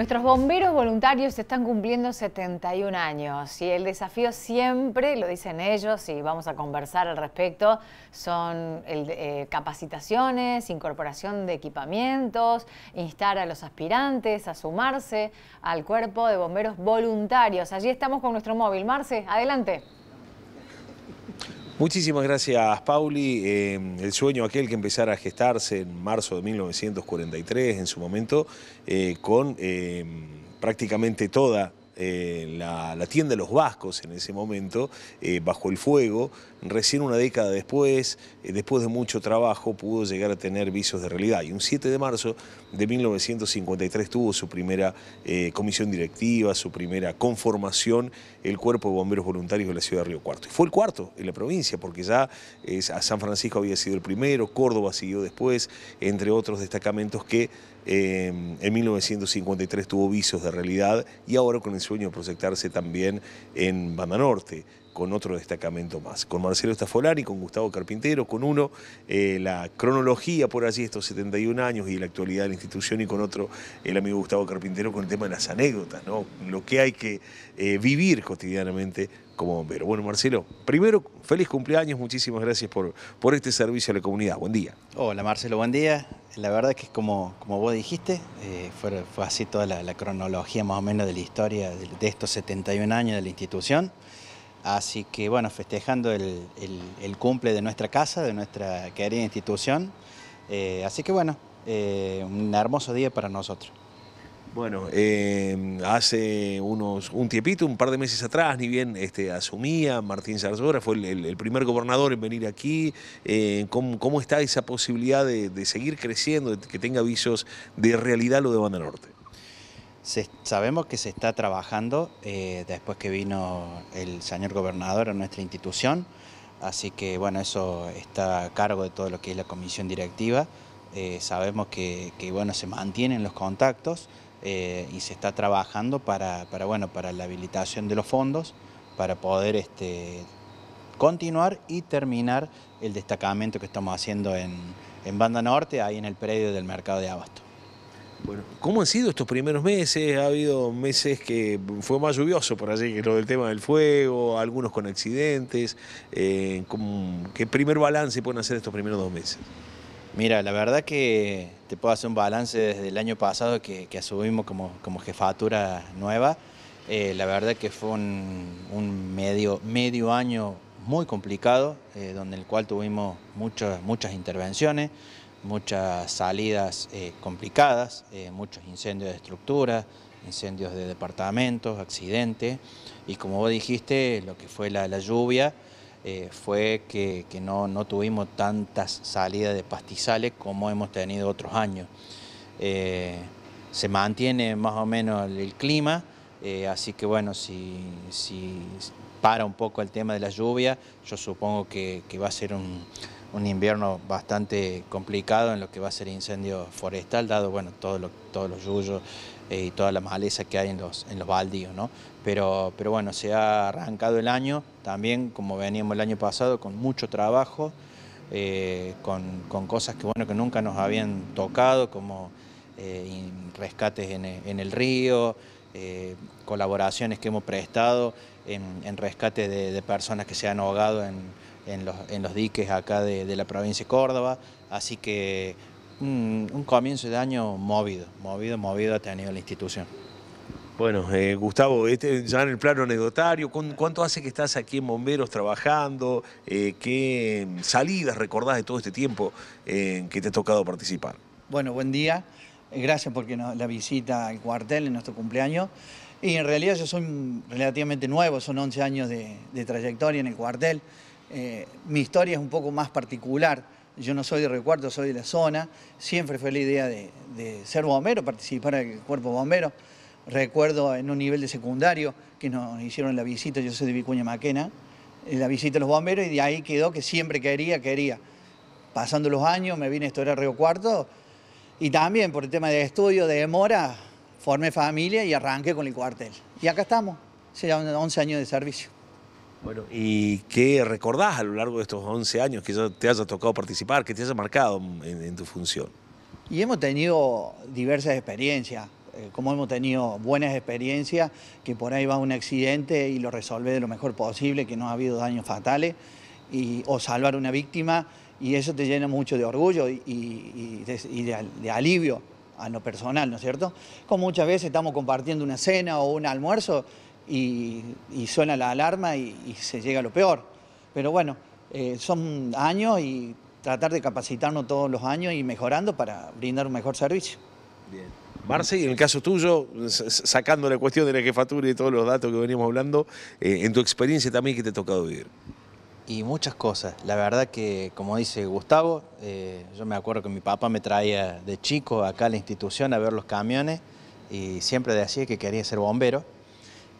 Nuestros bomberos voluntarios están cumpliendo 71 años y el desafío siempre, lo dicen ellos y vamos a conversar al respecto, son eh, capacitaciones, incorporación de equipamientos, instar a los aspirantes a sumarse al cuerpo de bomberos voluntarios. Allí estamos con nuestro móvil. Marce, adelante. Muchísimas gracias, Pauli. Em, el sueño aquel que empezara a gestarse en marzo de 1943, en su momento, eh, con em, prácticamente toda eh, la, tienda de los vascos en ese momento, eh, bajo el fuego, recién una década después, eh, después de mucho trabajo, pudo llegar a tener visos de realidad. Y un 7 de marzo de 1953 tuvo su primera eh, comisión directiva, su primera conformación, el Cuerpo de Bomberos Voluntarios de la ciudad de Río Cuarto. Y fue el cuarto en la provincia, porque ya eh, San Francisco había sido el primero, Córdoba siguió después, entre otros destacamentos que en 1953 tuvo visos de realidad y ahora con el sueño de proyectarse también en Banda Norte, con otro destacamento más, con Marcelo Estafolani, con Gustavo Carpintero, con uno, eh, la cronología por allí, estos 71 años y la actualidad de la institución, y con otro, el amigo Gustavo Carpintero, con el tema de las anécdotas, ¿no? lo que hay que eh, vivir cotidianamente como bombero. Bueno, Marcelo, primero, feliz cumpleaños, muchísimas gracias por, por este servicio a la comunidad, buen día. Hola Marcelo, buen día. La verdad es que como, como vos dijiste, eh, fue, así toda la, cronología más o menos de la historia de estos 71 años de la institución. Así que bueno, festejando el, cumple de nuestra casa, de nuestra querida institución. Eh, así que bueno, eh, un hermoso día para nosotros. Bueno, eh, hace unos un tiempito, un par de meses atrás, ni bien este, asumía Martín Zarzora, fue el, primer gobernador en venir aquí. ¿cómo, está esa posibilidad de, de seguir creciendo, de que tenga visos de realidad lo de Banda Norte? sabemos que se está trabajando eh, después que vino el señor gobernador a nuestra institución, así que bueno, eso está a cargo de todo lo que es la comisión directiva. Eh, sabemos que, bueno, se mantienen los contactos eh, y se está trabajando para, bueno, para la habilitación de los fondos, para poder este, continuar y terminar el destacamento que estamos haciendo en, en Banda Norte, ahí en el predio del mercado de Abasto. Bueno, ¿cómo han sido estos primeros meses? Ha habido meses que fue más lluvioso por allí que lo del tema del fuego, algunos con accidentes. Eh, ¿Qué primer balance pueden hacer estos primeros dos meses? Mira, la verdad que te puedo hacer un balance desde el año pasado que, asumimos como, jefatura nueva. Eh, la verdad que fue un, medio, año muy complicado, eh, donde el cual tuvimos muchas muchas intervenciones muchas salidas eh, complicadas, eh, muchos incendios de estructuras, incendios de departamentos, accidentes, y como vos dijiste, lo que fue la, lluvia eh, fue que, no, tuvimos tantas salidas de pastizales como hemos tenido otros años. se mantiene más o menos el, clima, así que bueno, si, para un poco el tema de la lluvia, yo supongo que va a ser un un invierno bastante complicado en lo que va a ser incendio forestal, dado bueno, todo todos los yuyos eh, y toda la maleza que hay en los, en los baldíos. ¿no? Pero, pero bueno, se ha arrancado el año también, como veníamos el año pasado, con mucho trabajo, eh, con, cosas que, bueno, que nunca nos habían tocado, como eh, rescates en, el río, colaboraciones que hemos prestado en, rescates rescate de, de personas que se han ahogado en en los, diques acá de, la provincia de Córdoba, así que un, comienzo de año movido, movido, movido ha tenido la institución. Bueno, eh, Gustavo, este, ya en el plano anecdotario, ¿cuánto hace que estás aquí en Bomberos trabajando? Eh, ¿Qué salidas recordás de todo este tiempo eh, en que te ha tocado participar? Bueno, buen día. Gracias por la visita al cuartel en nuestro cumpleaños. Y en realidad yo soy relativamente nuevo, son 11 años de trayectoria en el cuartel. Eh, mi historia es un poco más particular. Yo no soy de Río Cuarto, soy de la zona. Siempre fue la idea de, ser bombero, participar en el cuerpo bombero. Recuerdo en un nivel de secundario que nos hicieron la visita, yo soy de Vicuña Maquena, eh, la visita a los bomberos y de ahí quedó que siempre quería, quería. Pasando los años me vine a estudiar a Río Cuarto y también por el tema de estudio, de demora, formé familia y arranqué con el cuartel. Y acá estamos, se 11 años de servicio. Bueno, ¿y qué recordás a lo largo de estos 11 años que te haya tocado participar, que te haya marcado en, tu función? Y hemos tenido diversas experiencias, eh, como hemos tenido buenas experiencias, que por ahí va un accidente y lo resolvé de lo mejor posible, que no ha habido daños fatales, y, o salvar una víctima, y eso te llena mucho de orgullo y, de alivio a lo personal, ¿no es cierto? Como muchas veces estamos compartiendo una cena o un almuerzo y, suena la alarma y, se llega a lo peor. Pero bueno, eh, son años y tratar de capacitarnos todos los años y mejorando para brindar un mejor servicio. Bien. Marce, y en el caso tuyo, sacando la cuestión de la jefatura y todos los datos que venimos hablando, eh, en tu experiencia también, ¿qué te ha tocado vivir? Y muchas cosas. La verdad que, como dice Gustavo, eh, yo me acuerdo que mi papá me traía de chico acá a la institución a ver los camiones y siempre decía que quería ser bombero.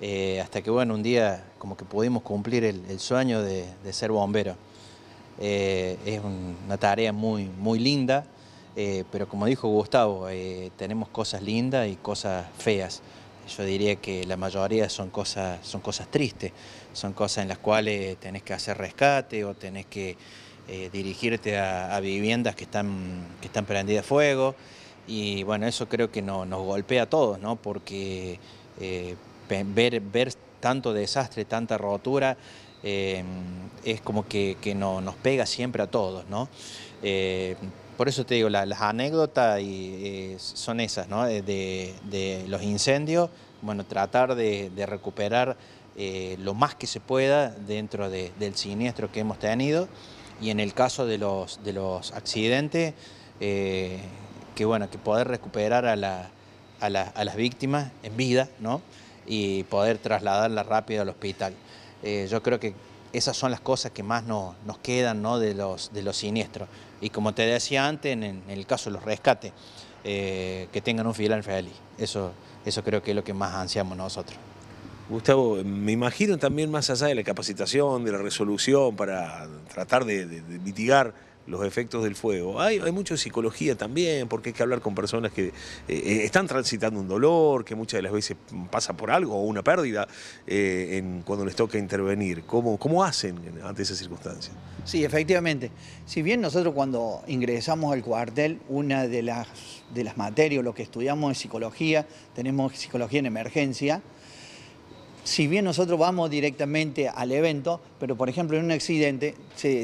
Eh, hasta que bueno, un día como que pudimos cumplir el, sueño de, ser bombero. Eh, es una tarea muy, muy linda, eh, pero como dijo Gustavo, tenemos cosas lindas y cosas feas. Yo diría que la mayoría son cosas, son cosas tristes, son cosas en las cuales tenés que hacer rescate o tenés que dirigirte a, viviendas que están, que están prendidas a fuego. Y bueno, eso creo que nos golpea a todos, ¿no? Porque ver, tanto desastre, tanta rotura, eh, es como que, nos pega siempre a todos, eh, por eso te digo, las anécdotas eh, son esas, De, los incendios, bueno, tratar de, recuperar lo más que se pueda dentro del siniestro que hemos tenido. Y en el caso de los, accidentes, que bueno, que poder recuperar a, a las víctimas en vida, ¿no? y poder trasladarla rápido al hospital. Eh, yo creo que esas son las cosas que más nos quedan de, los, de los siniestros. Y como te decía antes, en, el caso de los rescates, eh, que tengan un final feliz. Eso, eso creo que es lo que más ansiamos nosotros. Gustavo, me imagino también más allá de la capacitación, de la resolución para tratar de mitigar los efectos del fuego. Hay, hay mucho de psicología también, porque hay que hablar con personas que eh, eh, están transitando un dolor, que muchas de las veces pasa por algo o una pérdida eh, en, cuando les toca intervenir. ¿Cómo, ¿Cómo hacen ante esas circunstancias? Sí, efectivamente. Si bien nosotros cuando ingresamos al cuartel, una de las, de las materias, lo que estudiamos es psicología, tenemos psicología en emergencia, si bien nosotros vamos directamente al evento, pero por ejemplo en un accidente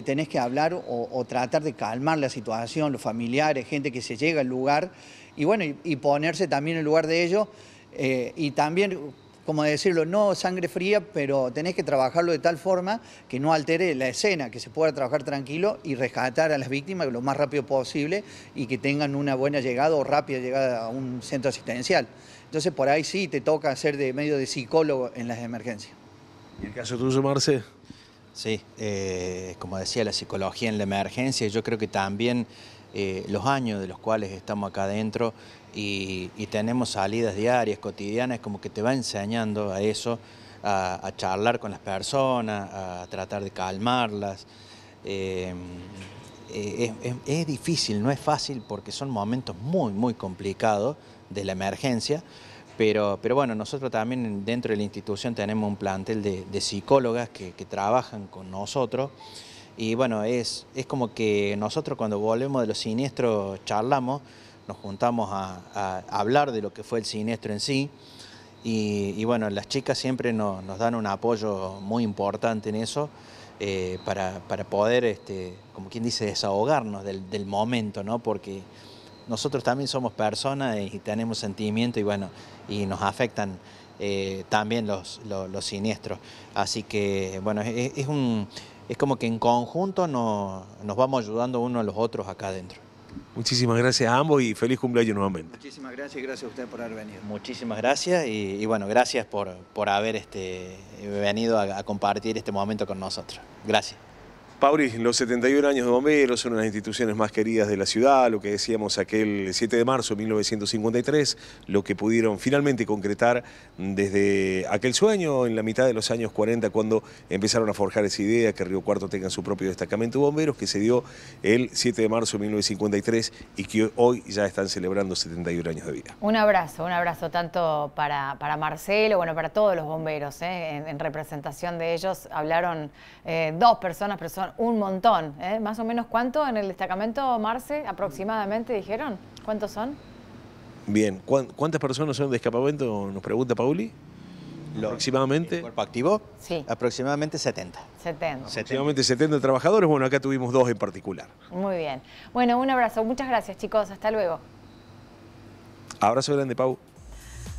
tenés que hablar o, tratar de calmar la situación, los familiares, gente que se llega al lugar y bueno, y, ponerse también en el lugar de ellos eh, y también como decirlo, no sangre fría, pero tenés que trabajarlo de tal forma que no altere la escena, que se pueda trabajar tranquilo y rescatar a las víctimas lo más rápido posible y que tengan una buena llegada o rápida llegada a un centro asistencial. Entonces por ahí sí te toca hacer de medio de psicólogo en las emergencias. ¿Y el caso tuyo, Marce? Sí, eh, como decía, la psicología en la emergencia, yo creo que también eh, los años de los cuales estamos acá adentro y, tenemos salidas diarias, cotidianas, como que te va enseñando a eso, a, charlar con las personas, a tratar de calmarlas. Eh, eh, es, difícil, no es fácil porque son momentos muy, muy complicados de la emergencia. Pero, pero, bueno, nosotros también dentro de la institución tenemos un plantel de, psicólogas que, trabajan con nosotros y bueno, es, es como que nosotros cuando volvemos de los siniestros charlamos, nos juntamos a, hablar de lo que fue el siniestro en sí. Y, bueno, las chicas siempre nos, dan un apoyo muy importante en eso eh, para, poder, este, como quien dice, desahogarnos del, momento, ¿no? Porque nosotros también somos personas y tenemos sentimientos y bueno, y nos afectan eh, también los, los, siniestros. Así que, bueno, es un, es como que en conjunto nos vamos ayudando unos a los otros acá adentro. Muchísimas gracias a ambos y feliz cumpleaños nuevamente. Muchísimas gracias y gracias a usted por haber venido. Muchísimas gracias y, bueno, gracias por, por haber este, venido a compartir este momento con nosotros. Gracias. Pauri, los 71 años de bomberos son las instituciones más queridas de la ciudad, lo que decíamos aquel 7 de marzo de 1953, lo que pudieron finalmente concretar desde aquel sueño en la mitad de los años 40 cuando empezaron a forjar esa idea que Río Cuarto tenga su propio destacamento de bomberos que se dio el 7 de marzo de 1953 y que hoy ya están celebrando 71 años de vida. Un abrazo, un abrazo tanto para, Marcelo, bueno, para todos los bomberos, ¿eh? en, representación de ellos hablaron eh, dos personas, personas un montón. ¿eh? Más o menos cuánto en el destacamento, Marce, aproximadamente dijeron. ¿Cuántos son? Bien, ¿cuántas personas son de escapamento? Nos pregunta Pauli. aproximadamente. ¿El cuerpo activo? Sí. Aproximadamente 70. 70. Aproximadamente 70 trabajadores. Bueno, acá tuvimos dos en particular. Muy bien. Bueno, un abrazo. Muchas gracias, chicos. Hasta luego. Abrazo grande, Pau.